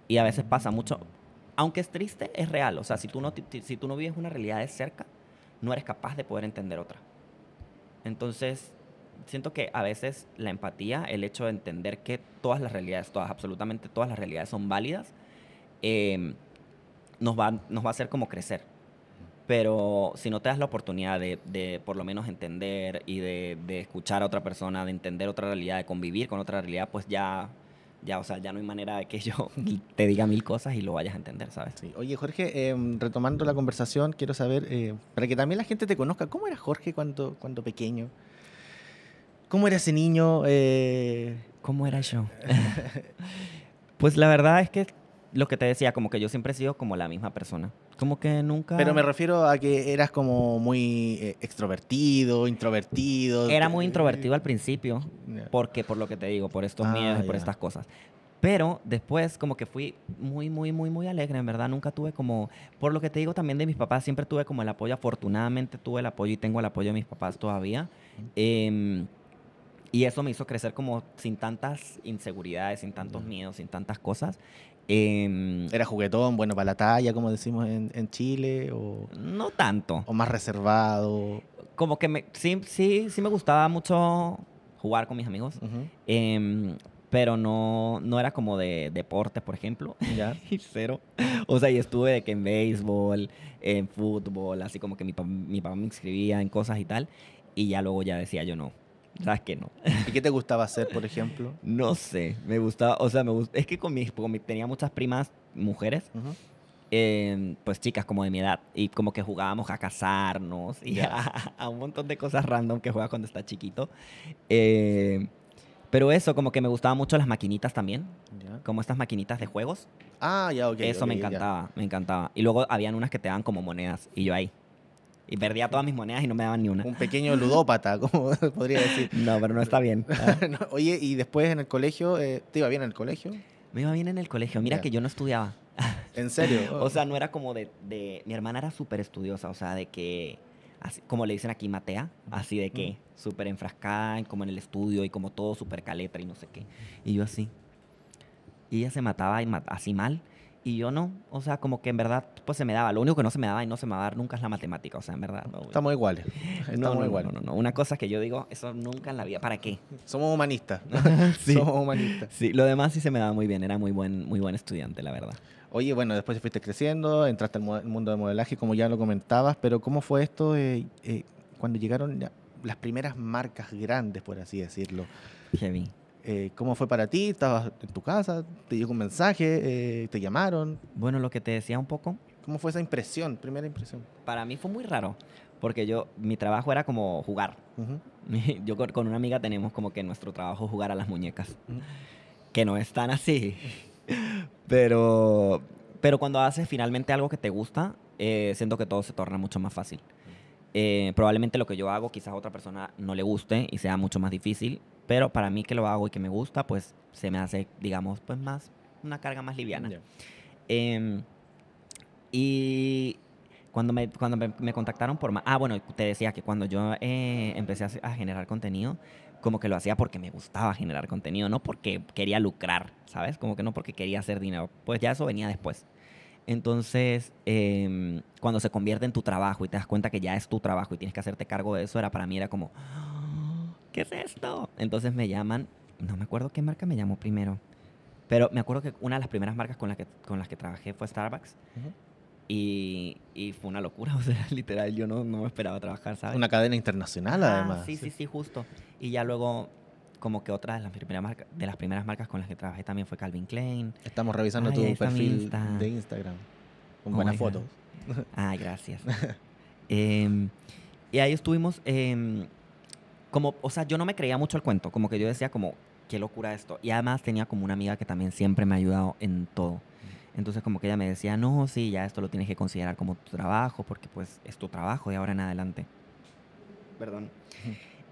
Y a veces pasa mucho, aunque es triste, es real. O sea, si tú no, si tú no vives una realidad de cerca, no eres capaz de poder entender otra. Entonces, siento que a veces la empatía, el hecho de entender que todas las realidades, todas, absolutamente todas las realidades son válidas, em, nos, va, nos va a hacer como crecer. Pero si no te das la oportunidad de, por lo menos entender y de escuchar a otra persona, de entender otra realidad, de convivir con otra realidad, pues ya ya, o sea, ya no hay manera de que yo te diga mil cosas y lo vayas a entender, ¿sabes? Oye, Jorge, em, retomando la conversación, quiero saber, eh, para que también la gente te conozca, ¿cómo era Jorge cuando, cuando pequeño? ¿Cómo era ese niño? Eh, ¿Cómo era yo? pues la verdad es que lo que te decía, como que yo siempre he sido como la misma persona. Como que nunca... Pero me refiero a que eras como muy eh, extrovertido, introvertido. Era muy introvertido eh, al principio, porque por lo que te digo, por estos ah, miedos y por estas cosas. Pero después como que fui muy, muy, muy, muy alegre, en verdad. Nunca tuve como, por lo que te digo también de mis papás, siempre tuve como el apoyo. Afortunadamente tuve el apoyo y tengo el apoyo de mis papás todavía. Em, y eso me hizo crecer como sin tantas inseguridades, sin tantos miedos, sin tantas cosas. Em, ¿Era juguetón, bueno, para la talla, como decimos en, Chile? O, no tanto. ¿O más reservado? Como que me, sí, sí, sí me gustaba mucho jugar con mis amigos, em, pero no, no era como de deporte, por ejemplo, ¿Ya? cero. O sea, y estuve de que en béisbol, en fútbol, así como que mi, mi papá me inscribía en cosas y tal, y ya luego ya decía yo no sabes que no. ¿Y qué te gustaba hacer, por ejemplo? no sé, me gustaba, o sea, me es que con mis, tenía muchas primas mujeres, em, pues chicas como de mi edad, y como que jugábamos a casarnos y a, un montón de cosas random que juegas cuando estás chiquito. Em, pero eso, como que me gustaba mucho las maquinitas también, como estas maquinitas de juegos. Ah, ya, ok. Eso me encantaba, me encantaba. Y luego habían unas que te daban como monedas, y yo ahí. Y perdía todas mis monedas y no me daban ni una. Un pequeño ludópata, como podría decir. No, pero no está bien. oye, y después en el colegio, eh, ¿te iba bien en el colegio? Me iba bien en el colegio. Mira que yo no estudiaba. ¿En serio? o sea, no era como de... Mi hermana era súper estudiosa, o sea, de que... como le dicen aquí, matea, así de que mm. súper enfrascada, como en el estudio y como todo súper caletra y no sé qué. Y yo así. Y ella se mataba así mal y yo no. O sea, como que en verdad, pues se me daba. Lo único que no se me daba y no se me va a dar nunca es la matemática. O sea, en verdad. Estamos iguales. Estamos no, no, iguales. No, no, Una cosa es que yo digo, eso nunca en la vida. ¿Para qué? Somos humanistas. Somos humanistas. Sí, lo demás sí se me daba muy bien. Era muy buen, muy buen estudiante, la verdad. Oye, bueno, después fuiste creciendo, entraste al mundo de modelaje, como ya lo comentabas, pero ¿cómo fue esto eh, cuando llegaron las primeras marcas grandes, por así decirlo? Heavy. Eh, ¿Cómo fue para ti? ¿Estabas en tu casa? ¿Te llegó un mensaje? Eh, ¿Te llamaron? Bueno, lo que te decía un poco. ¿Cómo fue esa impresión, primera impresión? Para mí fue muy raro, porque yo, mi trabajo era como jugar. Yo con, una amiga tenemos como que nuestro trabajo es jugar a las muñecas, que no es tan así. pero, pero cuando haces finalmente algo que te gusta, eh, siento que todo se torna mucho más fácil. probablemente lo que yo hago quizás a otra persona no le guste y sea mucho más difícil, pero para mí que lo hago y que me gusta, pues se me hace, digamos, pues más, una carga más liviana. Em, y cuando me, cuando me, contactaron por... Ah, bueno, te decía que cuando yo eh, empecé a, generar contenido, como que lo hacía porque me gustaba generar contenido, no porque quería lucrar, ¿sabes? Como que no porque quería hacer dinero. Pues ya eso venía después. Entonces, em, cuando se convierte en tu trabajo y te das cuenta que ya es tu trabajo y tienes que hacerte cargo de eso, era para mí era como... ¿qué es esto? Entonces me llaman, no me acuerdo qué marca me llamó primero, pero me acuerdo que una de las primeras marcas con, las que, con las que trabajé fue Starbucks. y, fue una locura, o sea, literal, yo no, no me esperaba trabajar, ¿sabes? Una cadena internacional, ah, además. Sí, sí, sí, justo. Y ya luego como que otra de las primeras marcas, de las primeras marcas con las que trabajé también fue Calvin Klein. Estamos revisando tu perfil de Instagram con oh, buenas fotos. Ay, gracias. Em, y ahí estuvimos em, como, o sea, yo no me creía mucho el cuento, como que yo decía como, qué locura esto. Y además tenía como una amiga que también siempre me ha ayudado en todo. Entonces como que ella me decía, no, sí, ya esto lo tienes que considerar como tu trabajo, porque pues es tu trabajo de ahora en adelante. Perdón.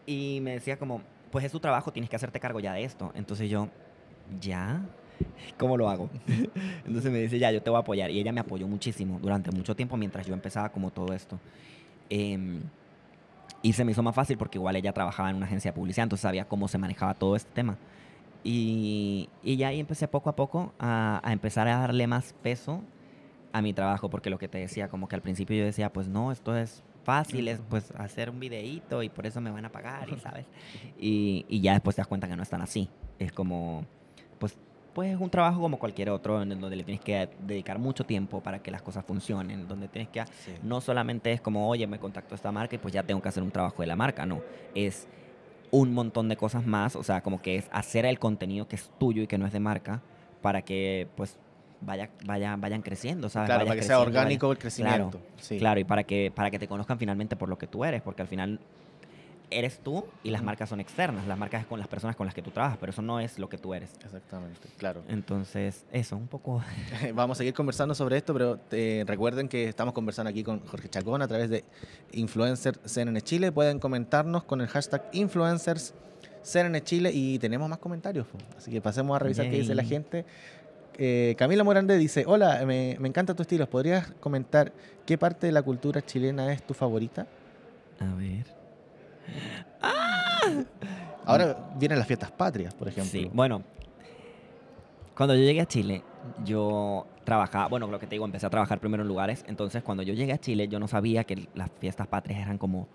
Y me decía como, pues es tu trabajo, tienes que hacerte cargo ya de esto. Entonces yo, ya, ¿cómo lo hago? Entonces me dice, ya, yo te voy a apoyar. Y ella me apoyó muchísimo durante mucho tiempo mientras yo empezaba como todo esto. Eh, y se me hizo más fácil porque igual ella trabajaba en una agencia de publicidad, entonces sabía cómo se manejaba todo este tema. Y, y ya ahí empecé poco a poco a, a empezar a darle más peso a mi trabajo, porque lo que te decía, como que al principio yo decía, pues no, esto es fácil es pues hacer un videíto y por eso me van a pagar, y, ¿sabes? Y, y, ya después te das cuenta que no están así. Es como, pues pues es un trabajo como cualquier otro, en donde le tienes que dedicar mucho tiempo para que las cosas funcionen, donde tienes que, ah, no solamente es como, oye, me contactó esta marca y pues ya tengo que hacer un trabajo de la marca, no, es un montón de cosas más, o sea, como que es hacer el contenido que es tuyo y que no es de marca, para que pues vaya, vaya, vayan creciendo, Claro, para que sea orgánico el crecimiento. Claro, claro, y para que, para que te conozcan finalmente por lo que tú eres, porque al final eres tú y las marcas son externas. Las marcas es con las personas con las que tú trabajas, pero eso no es lo que tú eres. Exactamente, claro. Entonces, eso, un poco. Vamos a seguir conversando sobre esto, pero eh, recuerden que estamos conversando aquí con Jorge Chacón a través de Influencer CNN Chile. Pueden comentarnos con el hashtag Influencers CNN Chile y tenemos más comentarios. Así que pasemos a revisar qué dice la gente. Eh, Camila Morande dice, hola, me, me, encanta tu estilo. ¿Podrías comentar qué parte de la cultura chilena es tu favorita? A ver. ¡Ah! Ahora vienen las fiestas patrias, por ejemplo. Sí, bueno, cuando yo llegué a Chile, yo trabajaba, bueno, lo que te digo, empecé a trabajar primero en lugares, entonces cuando yo llegué a Chile, yo no sabía que las fiestas patrias eran como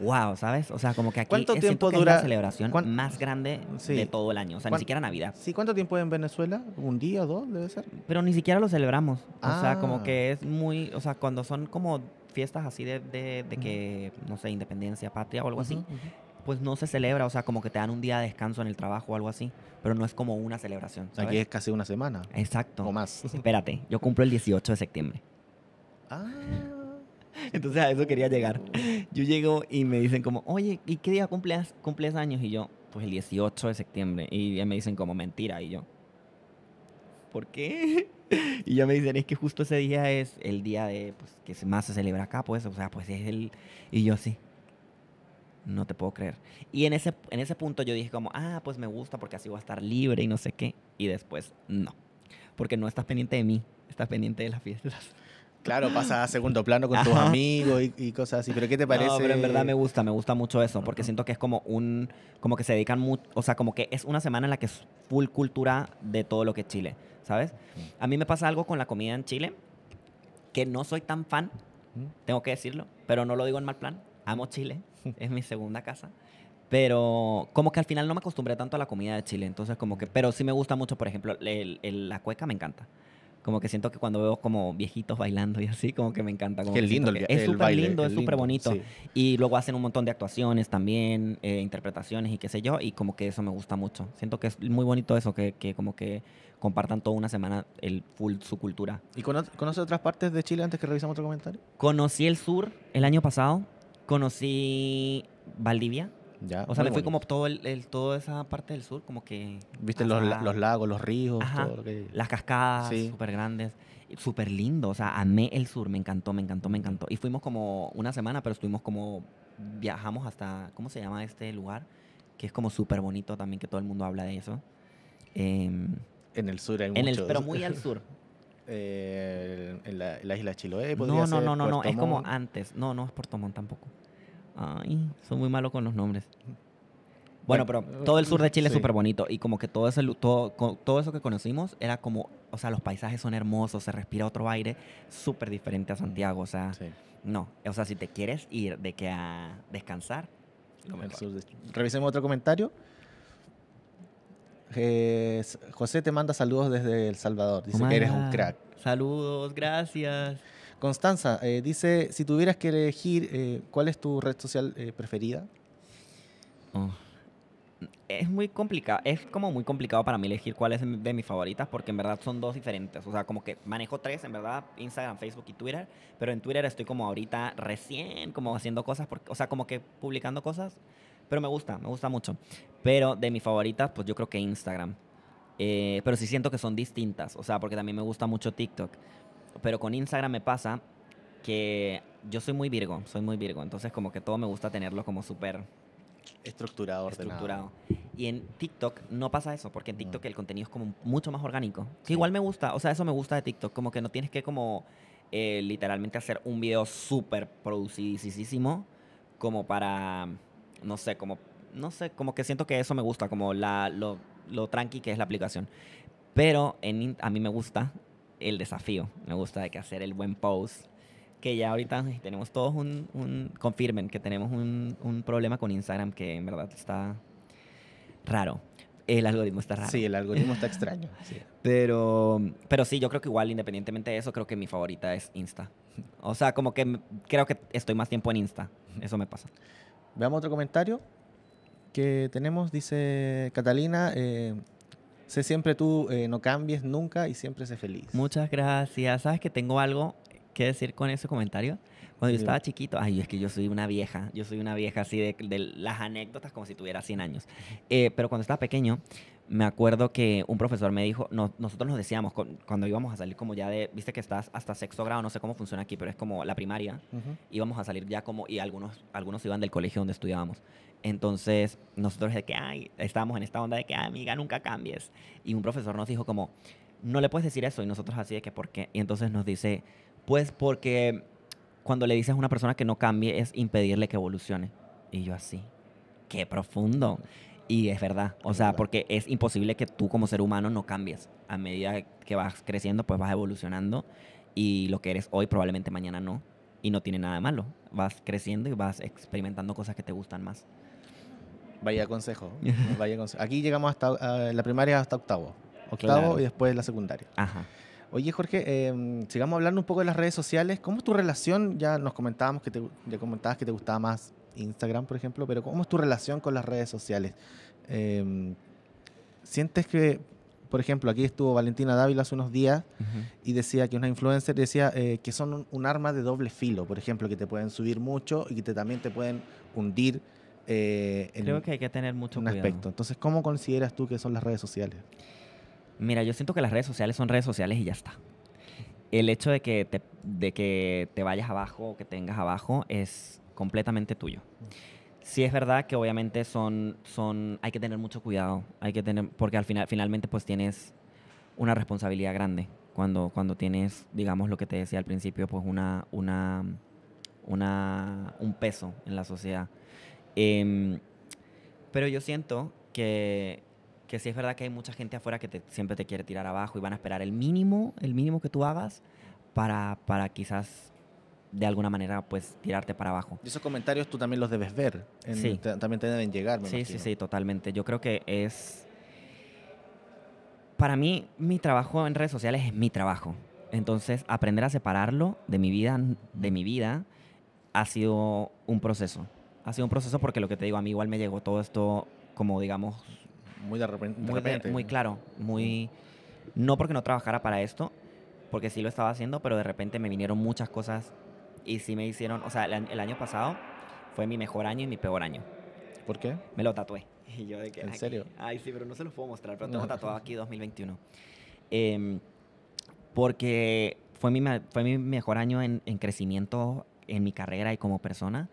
wow, ¿sabes? O sea, como que aquí es, la celebración más grande de todo el año. O sea, ni siquiera Navidad. Sí, ¿cuánto tiempo en Venezuela? ¿Un día o dos debe ser? Pero ni siquiera lo celebramos. O sea, como ah. que es muy. O sea, cuando son como fiestas así de, de, que, no sé, independencia, patria o algo así, pues no se celebra, o sea, como que te dan un día de descanso en el trabajo o algo así, pero no es como una celebración. ¿sabes? Aquí es casi una semana. Exacto. O más. Espérate, yo cumplo el 18 de septiembre. Ah. Entonces a eso quería llegar. Yo llego y me dicen como, oye, ¿y qué día cumples, cumples años? Y yo, pues el 18 de septiembre. Y me dicen como, mentira. Y yo, ¿por qué? y ya me dicen, es que justo ese día es el día de, pues, que más se celebra acá, pues, o sea, pues es el... Y yo sí. No te puedo creer. Y en ese, punto yo dije como, ah, pues me gusta porque así voy a estar libre y no sé qué. Y después, no. Porque no estás pendiente de mí, estás pendiente de las fiestas. Claro, pasa a segundo plano con tus amigos y, cosas así. Pero ¿qué te parece? No, pero en verdad me gusta, me gusta mucho eso, porque siento que es como un, como que se dedican mucho, o sea, como que es una semana en la que es full cultura de todo lo que es Chile. ¿sabes? A mí me pasa algo con la comida en Chile, que no soy tan fan, tengo que decirlo, pero no lo digo en mal plan. Amo Chile, es mi segunda casa. Pero como que al final no me acostumbré tanto a la comida de Chile, entonces como que, pero sí me gusta mucho, por ejemplo, la cueca me encanta. Como que siento que cuando veo como viejitos bailando y así, como que me encanta. Como Qué lindo Es súper lindo, es súper bonito. Y luego hacen un montón de actuaciones también, eh, interpretaciones y qué sé yo, y como que eso me gusta mucho. Siento que es muy bonito eso, que como que compartan toda una semana el full su cultura. ¿Y conoce otras partes de Chile antes que revisamos otro comentario? Conocí el sur el año pasado, conocí Valdivia. Ya, o sea, me fui como todo el, toda esa parte del sur, como que... Viste los, los, lagos, los ríos, todo que... Las cascadas súper grandes, súper lindo, o sea, amé el sur, me encantó, me encantó, me encantó. Y fuimos como una semana, pero estuvimos como, viajamos hasta, ¿cómo se llama este lugar? Que es como súper bonito también, que todo el mundo habla de eso. Eh, en el sur en El, pero muy al sur. Eh, en, la, isla Chiloé, podría No, no, ser, no, no, no. es como antes. No, no es Puerto Montt tampoco. Ay, soy muy malo con los nombres. Bueno, pero todo el sur de Chile es súper bonito y como que todo eso, todo eso que conocimos era como, o sea, los paisajes son hermosos, se respira otro aire súper diferente a Santiago, o sea, no, o sea, si te quieres ir de que a descansar, Revisemos otro comentario. Eh, José te manda saludos desde El Salvador. Dice que eres un crack. Saludos, gracias. Constanza, eh, dice, si tuvieras que elegir, eh, ¿cuál es tu red social preferida? Oh. Es muy complicado, es como muy complicado para mí elegir cuál es de mis favoritas porque en verdad son dos diferentes. O sea, como que manejo tres, en verdad, Instagram, Facebook y Twitter, pero en Twitter estoy como ahorita recién como haciendo cosas, o sea, como que publicando cosas pero me gusta, me gusta mucho. Pero de mis favoritas, pues yo creo que Instagram. Eh, pero sí siento que son distintas, o sea, porque también me gusta mucho TikTok. Pero con Instagram me pasa que yo soy muy virgo, soy muy virgo, entonces como que todo me gusta tenerlo como súper estructurado, estructurado. Y en TikTok no pasa eso, porque en TikTok el contenido es como mucho más orgánico. Que igual me gusta, o sea, eso me gusta de TikTok, como que no tienes que como eh, literalmente hacer un video súper producidísimo como para no sé, como, no sé, como que siento que eso me gusta, como la, lo, lo tranqui que es la aplicación. Pero en, a mí me gusta el desafío, me gusta de que hacer el buen post, que ya ahorita tenemos todos un, un confirmen que tenemos un, un problema con Instagram que en verdad está raro. El algoritmo está raro. Sí, el algoritmo está extraño. Pero, pero sí, yo creo que igual, independientemente de eso, creo que mi favorita es Insta. O sea, como que creo que estoy más tiempo en Insta. Eso me pasa. Veamos otro comentario que tenemos. Dice Catalina, eh, sé siempre tú, eh, no cambies nunca y siempre sé feliz. Muchas gracias. ¿Sabes que tengo algo que decir con ese comentario? Cuando yo estaba chiquito, ay, es que yo soy una vieja, yo soy una vieja así de, las anécdotas como si tuviera 100 años. Eh, pero cuando estaba pequeño, me acuerdo que un profesor me dijo, nosotros nos decíamos cuando íbamos a salir como ya de, viste que estás hasta sexto grado, no sé cómo funciona aquí, pero es como la primaria, íbamos a salir ya como, y algunos, algunos iban del colegio donde estudiábamos. Entonces, nosotros de que, ay, estábamos en esta onda de que, amiga, nunca cambies. Y un profesor nos dijo como, no le puedes decir eso, y nosotros así de que, ¿por qué? Y entonces nos dice, pues porque cuando le dices a una persona que no cambie es impedirle que evolucione. Y yo así, qué profundo. Y es verdad, o sea, porque es imposible que tú como ser humano no cambies. A medida que vas creciendo, pues vas evolucionando y lo que eres hoy probablemente mañana no. Y no tiene nada de malo. Vas creciendo y vas experimentando cosas que te gustan más. Vaya consejo. vaya consejo. Aquí llegamos hasta ah, la primaria hasta octavo. Octavo y después la secundaria. Ajá. Oye, Jorge, em, sigamos hablando un poco de las redes sociales. ¿Cómo es tu relación? Ya nos comentábamos que te, comentabas que te gustaba más Instagram, por ejemplo, pero ¿cómo es tu relación con las redes sociales? Em, ¿Sientes que, por ejemplo, aquí estuvo Valentina Dávila hace unos días y decía que una influencer decía eh, que son un, arma de doble filo, por ejemplo, que te pueden subir mucho y que también te pueden hundir? Eh, Creo que hay que tener mucho un aspecto. Entonces, ¿cómo consideras tú que son las redes sociales? Mira, yo siento que las redes sociales son redes sociales y ya está el hecho de que te, de que te vayas abajo o que tengas abajo es completamente tuyo. Sí es verdad que obviamente son, son, hay que tener mucho cuidado, hay que tener, porque al final, finalmente pues tienes una responsabilidad grande cuando, cuando tienes, digamos lo que te decía al principio, pues una, una, un peso en la sociedad. Em, pero yo siento que, que sí es verdad que hay mucha gente afuera que siempre te quiere tirar abajo y van a esperar el mínimo, el mínimo que tú hagas para, para quizás de alguna manera pues tirarte para abajo. Y esos comentarios tú también los debes ver, sí. también te deben llegar. sí, sí, sí, totalmente. Yo creo que es... Para mí, mi trabajo en redes sociales es mi trabajo. Entonces, aprender a separarlo de mi vida, de mi vida ha sido un proceso. Ha sido un proceso porque lo que te digo, a mí igual me llegó todo esto como, digamos... Muy Muy, de, repente. muy claro, muy... No porque no trabajara para esto, porque sí lo estaba haciendo, pero de repente me vinieron muchas cosas y sí me hicieron, o sea, el, año pasado fue mi mejor año y mi peor año. ¿Por qué? Me lo tatué. ¿En serio? Ay, sí, pero no se los puedo mostrar, pero tengo tatuado aquí 2021. Em, porque fue mi, fue mi mejor año en, en, crecimiento en mi carrera y como persona,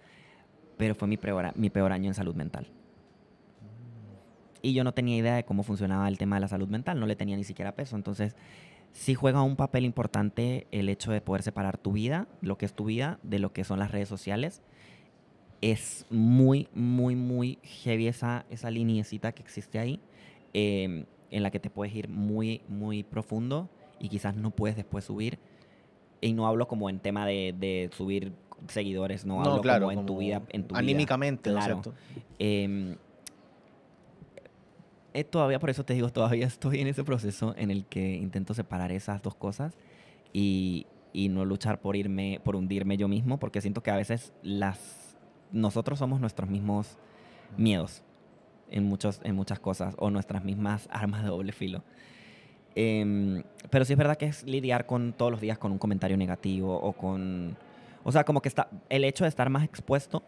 pero fue mi peor, mi peor año en salud mental. Mm. Y yo no tenía idea de cómo funcionaba el tema de la salud mental, no le tenía ni siquiera peso. Entonces, sí juega un papel importante el hecho de poder separar tu vida, lo que es tu vida, de lo que son las redes sociales. Es muy, muy, muy heavy esa, esa que existe ahí, em, en la que te puedes ir muy, muy profundo y quizás no puedes después subir. Y no hablo como en tema de, subir seguidores, no, hablo claro, como en tu vida. En tu anímicamente, Claro. Em, eh, todavía, por eso te digo, todavía estoy en ese proceso en el que intento separar esas dos cosas y, y no luchar por irme, por hundirme yo mismo, porque siento que a veces las nosotros somos nuestros mismos miedos en, muchos, en muchas cosas o nuestras mismas armas de doble filo. Em, pero sí es verdad que es lidiar con todos los días con un comentario negativo o con... O sea, como que está, el hecho de estar más expuesto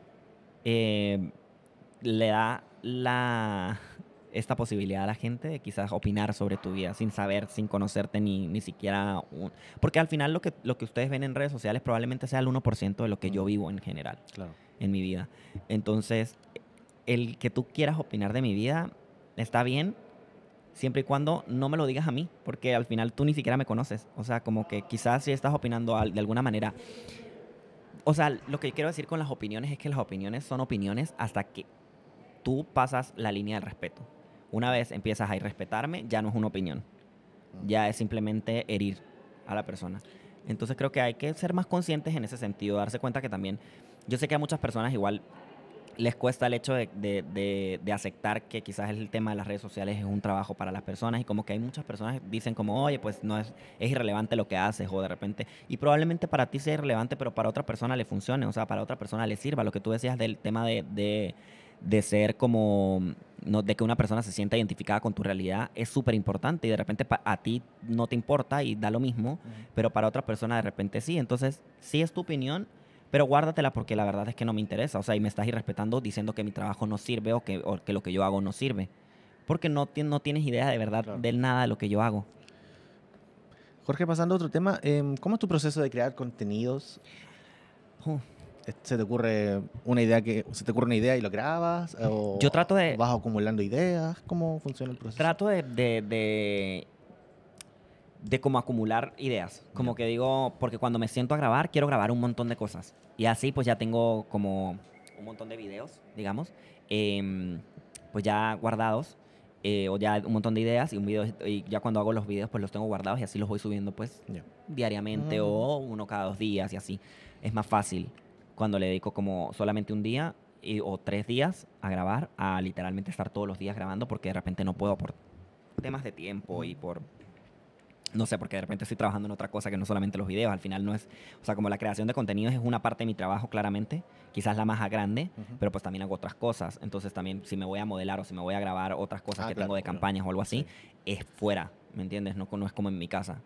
eh, le da la, esta posibilidad a la gente de quizás opinar sobre tu vida sin saber, sin conocerte ni, ni siquiera Porque al final lo que, lo que ustedes ven en redes sociales probablemente sea el 1% de lo que yo vivo en general claro. en mi vida. Entonces, el que tú quieras opinar de mi vida está bien siempre y cuando no me lo digas a mí, porque al final tú ni siquiera me conoces. O sea, como que quizás si estás opinando de alguna manera... O sea, lo que quiero decir con las opiniones es que las opiniones son opiniones hasta que tú pasas la línea del respeto. Una vez empiezas a respetarme ya no es una opinión. Mm. Ya es simplemente herir a la persona. Entonces creo que hay que ser más conscientes en ese sentido, darse cuenta que también, yo sé que a muchas personas igual les cuesta el hecho de, aceptar que quizás el tema de las redes sociales es un trabajo para las personas y como que hay muchas personas que dicen como, oye, pues no es, es irrelevante lo que haces o de repente, y probablemente para ti sea irrelevante, pero para otra persona le funcione, o sea, para otra persona le sirva, lo que tú decías del tema de de ser como de que una persona se sienta identificada con tu realidad es súper importante y de repente a ti no te importa y da lo mismo, pero para otra persona de repente sí. Entonces, sí es tu opinión, pero guárdatela porque la verdad es que no me interesa. O sea, y me estás irrespetando diciendo que mi trabajo no sirve o que, lo que yo hago no sirve. Porque no, no tienes idea de verdad del de nada de lo que yo hago. Jorge, pasando a otro tema, em, ¿cómo es tu proceso de crear contenidos? se te ocurre una idea que se te ocurre una idea y lo grabas o yo trato de vas acumulando ideas cómo funciona el proceso trato de de, de, como acumular ideas como que digo porque cuando me siento a grabar quiero grabar un montón de cosas y así pues ya tengo como un montón de videos digamos em, pues ya guardados eh, o ya un montón de ideas y un video y ya cuando hago los videos pues los tengo guardados y así los voy subiendo pues diariamente mm. o uno cada dos días y así es más fácil cuando le dedico como solamente un día y, o tres días a grabar, a literalmente estar todos los días grabando porque de repente no puedo por temas de tiempo y por no sé, porque de repente estoy trabajando en otra cosa que no solamente los videos, al final no es, o sea, como la creación de contenidos es una parte de mi trabajo claramente, quizás la más grande, pero pues también hago otras cosas, entonces también si me voy a modelar o si me voy a grabar otras cosas ah, que tengo de campañas o algo así, es fuera, ¿me entiendes? No, no es como en mi casa.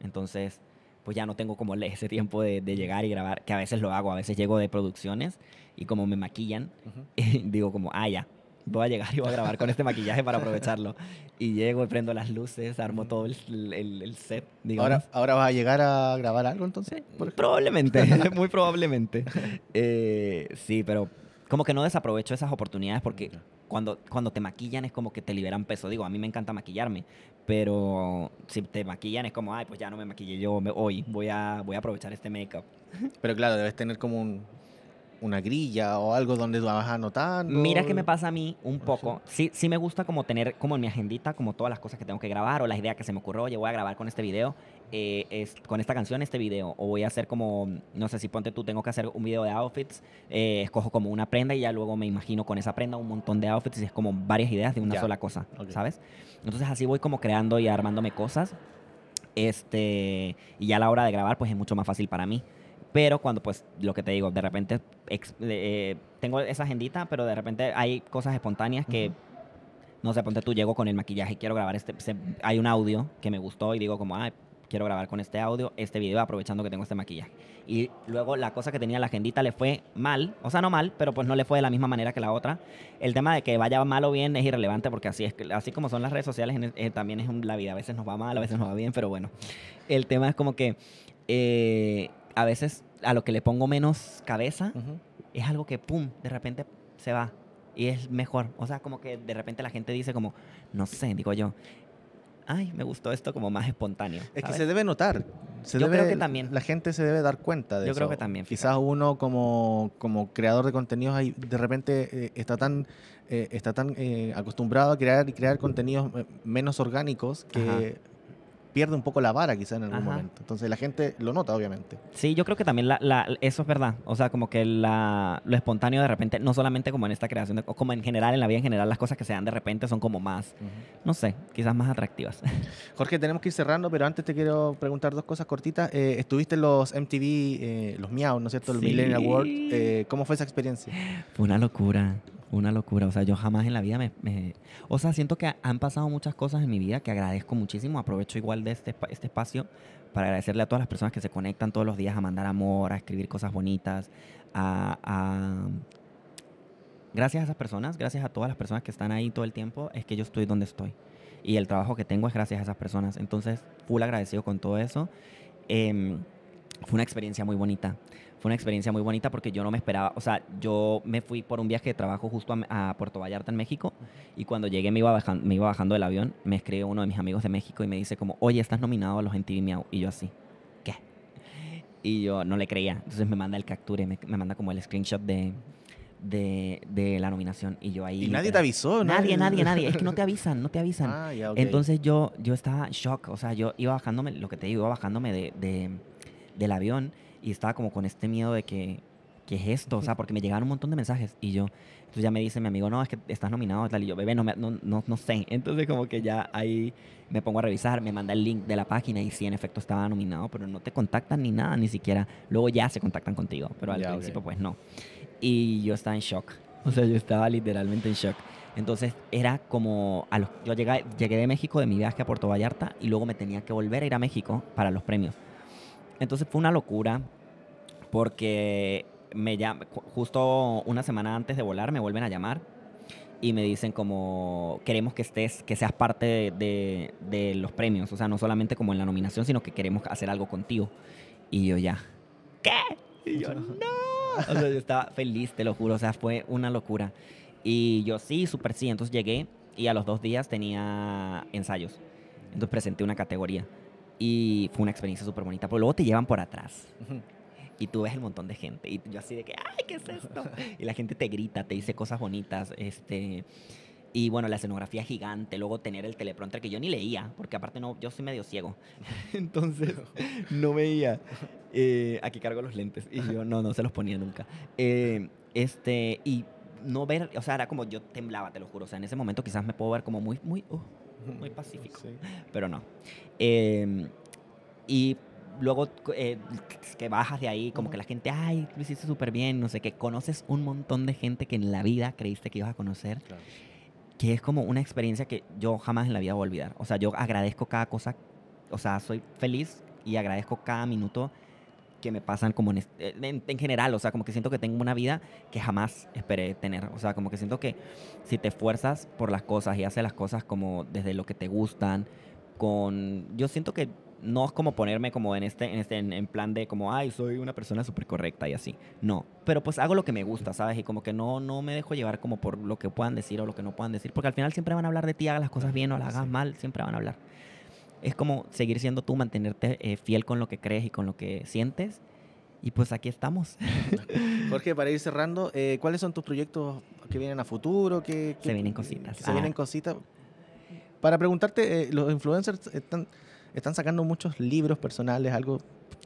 Entonces, pues ya no tengo como ese tiempo de, llegar y grabar, que a veces lo hago, a veces llego de producciones y como me maquillan, digo como, ah, ya, voy a llegar y voy a grabar con este maquillaje para aprovecharlo. Y llego y prendo las luces, armo todo el, set. Ahora, ¿Ahora vas a llegar a grabar algo entonces? Probablemente, muy probablemente. Eh, sí, pero como que no desaprovecho esas oportunidades porque cuando, cuando te maquillan es como que te liberan peso. Digo, a mí me encanta maquillarme, pero si te maquillan es como, ay, pues ya no me maquillé yo hoy, voy a, voy a aprovechar este make-up. Pero claro, debes tener como un, una grilla o algo donde vas anotar Mira que me pasa a mí un ah, poco. Sí, sí me gusta como tener como en mi agendita como todas las cosas que tengo que grabar o las ideas que se me ocurrió, oye, voy a grabar con este video eh, es, con esta canción, este video, o voy a hacer como, no sé si ponte tú, tengo que hacer un video de outfits, eh, escojo como una prenda y ya luego me imagino con esa prenda un montón de outfits y es como varias ideas de una sola cosa, ¿sabes? Entonces así voy como creando y armándome cosas, este, y ya a la hora de grabar pues es mucho más fácil para mí. Pero cuando, pues, lo que te digo, de repente eh, tengo esa agendita, pero de repente hay cosas espontáneas que no sé, ponte tú, llego con el maquillaje y quiero grabar este, hay un audio que me gustó y digo como, ah, quiero grabar con este audio, este video, aprovechando que tengo este maquillaje. Y luego la cosa que tenía la agendita le fue mal, o sea, no mal, pero pues no le fue de la misma manera que la otra. El tema de que vaya mal o bien es irrelevante porque así, es, así como son las redes sociales, eh, también es la vida. A veces nos va mal, a veces nos va bien, pero bueno. El tema es como que eh, a veces a lo que le pongo menos cabeza es algo que, ¡pum!, de repente se va y es mejor. O sea, como que de repente la gente dice como, no sé, digo yo, ay, me gustó esto como más espontáneo. Es que se debe notar. yo creo que también. La gente se debe dar cuenta de eso. Yo creo que también. Quizás uno como, creador de contenidos ahí de repente eh, está tan, eh, está tan eh, acostumbrado a crear y crear contenidos menos orgánicos que pierde un poco la vara quizá en algún momento. Entonces la gente lo nota, obviamente. Sí, yo creo que también eso es verdad. O sea, como que la, lo espontáneo de repente, no solamente como en esta creación, como en general, en la vida en general, las cosas que se dan de repente son como más, no sé, quizás más atractivas. Jorge, tenemos que ir cerrando, pero antes te quiero preguntar dos cosas cortitas. Eh, estuviste en los MTV, eh, los Miau, ¿no es cierto? El Millennial Award. Eh, ¿Cómo fue esa experiencia? Fue una locura. Una locura, o sea, yo jamás en la vida me, O sea, siento que han pasado muchas cosas en mi vida que agradezco muchísimo. Aprovecho igual de este, este, espacio para agradecerle a todas las personas que se conectan todos los días a mandar amor, a escribir cosas bonitas, a, Gracias a esas personas, gracias a todas las personas que están ahí todo el tiempo, es que yo estoy donde estoy. Y el trabajo que tengo es gracias a esas personas. Entonces, full agradecido con todo eso. Em, fue una experiencia muy bonita fue una experiencia muy bonita porque yo no me esperaba, o sea, yo me fui por un viaje de trabajo justo a, Puerto Vallarta en México y cuando llegué me iba, bajando, me iba bajando del avión, me escribe uno de mis amigos de México y me dice como, oye, estás nominado a los MTV Miau. Y yo así, ¿qué? Y yo no le creía, entonces me manda el capture, me, me manda como el screenshot de, de, de, la nominación. Y yo ahí. Y nadie te avisó, ¿no? Nadie, nadie, nadie. Es que no te avisan, no te avisan. Ah, entonces yo, yo estaba shock. O sea, yo iba bajándome, lo que te digo, iba bajándome de, de, del avión y estaba como con este miedo de que, ¿qué es esto? O sea, porque me llegaron un montón de mensajes y yo, entonces ya me dice mi amigo, no, es que estás nominado, tal, y yo, bebé, no, no, no, sé. Entonces como que ya ahí me pongo a revisar, me manda el link de la página y sí, en efecto estaba nominado, pero no te contactan ni nada, ni siquiera, luego ya se contactan contigo, pero al principio pues no. Y yo estaba en shock, o sea, yo estaba literalmente en shock. Entonces era como, a yo llegué, llegué de México de mi viaje a Puerto Vallarta y luego me tenía que volver a ir a México para los premios. Entonces fue una locura porque me justo una semana antes de volar me vuelven a llamar y me dicen como queremos que estés, que seas parte de, los premios, o sea, no solamente como en la nominación, sino que queremos hacer algo contigo. Y yo ya, ¿qué? Y yo no. O sea, yo estaba feliz, te lo juro, o sea, fue una locura. Y yo sí, súper sí, entonces llegué y a los dos días tenía ensayos. Entonces presenté una categoría. Y fue una experiencia súper bonita, pero luego te llevan por atrás. Y tú ves el montón de gente. Y yo así de que, ay, ¿qué es esto? Y la gente te grita, te dice cosas bonitas. Este, y bueno, la escenografía gigante, luego tener el teleprompter que yo ni leía, porque aparte no, yo soy medio ciego. Entonces, no veía. Eh, aquí cargo los lentes. Y yo no, no se los ponía nunca. Eh, este, y no ver, o sea, era como yo temblaba, te lo juro. O sea, en ese momento quizás me puedo ver como muy, muy, uh, muy pacífico, pero no. Em, y luego eh, que bajas de ahí, como que la gente, ay, lo hiciste súper bien, no sé qué, conoces un montón de gente que en la vida creíste que ibas a conocer. Que es como una experiencia que yo jamás en la vida voy a olvidar. O sea, yo agradezco cada cosa. O sea, soy feliz y agradezco cada minuto que me pasan como eh, en, general, o sea, como que siento que tengo una vida que jamás esperé tener, o sea, como que siento que si te esfuerzas por las cosas y haces las cosas como desde lo que te gustan, con, yo siento que no es como ponerme como en este, en este, plan de como, ay, soy una persona súper correcta y así, no, pero pues hago lo que me gusta, ¿sabes? Y como que no, no me dejo llevar como por lo que puedan decir o lo que no puedan decir, porque al final siempre van a hablar de ti, hagas las cosas bien o las hagas mal, siempre van a hablar es como seguir siendo tú, mantenerte eh, fiel con lo que crees y con lo que sientes. Y pues aquí estamos. Jorge, para ir cerrando, eh, ¿cuáles son tus proyectos que vienen a futuro? Que, se vienen cositas. Ah. Se vienen cositas. Para preguntarte, eh, los influencers están, están sacando muchos libros personales, algo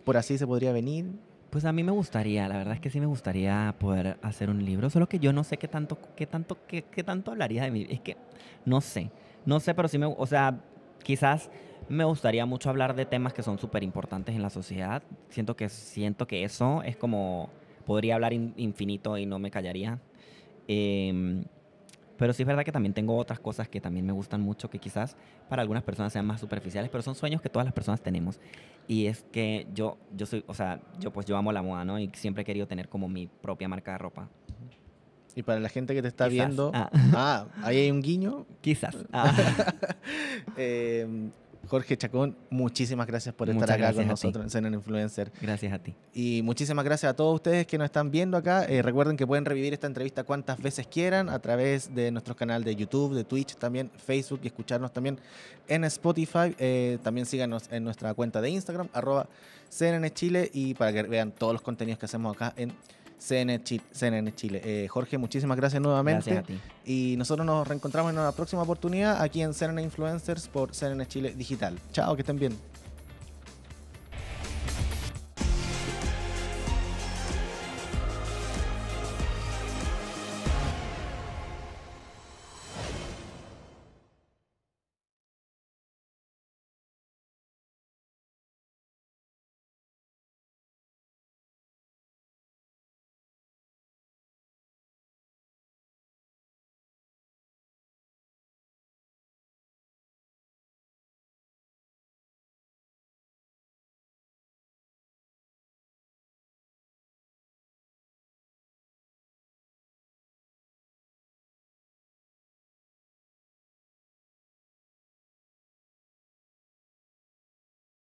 por así se podría venir. Pues a mí me gustaría, la verdad es que sí me gustaría poder hacer un libro, solo que yo no sé qué tanto, qué tanto, qué tanto hablaría de mí. Es que no sé, no sé, pero sí me, o sea, quizás me gustaría mucho hablar de temas que son súper importantes en la sociedad. Siento que, siento que eso es como, podría hablar infinito y no me callaría. Em, pero sí es verdad que también tengo otras cosas que también me gustan mucho, que quizás para algunas personas sean más superficiales, pero son sueños que todas las personas tenemos. Y es que yo, yo soy, o sea, yo pues yo amo la moda, ¿no? Y siempre he querido tener como mi propia marca de ropa. Y para la gente que te está viendo, ah. ah. ahí hay un guiño. Quizás. Ah. eh, Jorge Chacón, muchísimas gracias por estar acá con nosotros en CNN Influencer. Gracias a ti. Y muchísimas gracias a todos ustedes que nos están viendo acá. Eh, recuerden que pueden revivir esta entrevista cuantas veces quieran a través de nuestro canal de YouTube, de Twitch, también Facebook y escucharnos también en Spotify. Eh, también síganos en nuestra cuenta de Instagram, arroba CNN Chile, y para que vean todos los contenidos que hacemos acá en CNN Chile. CNN eh, Chile. Jorge, muchísimas gracias nuevamente. Gracias a ti. Y nosotros nos reencontramos en una próxima oportunidad aquí en CNN Influencers por CNN Chile Digital. Chao, que estén bien.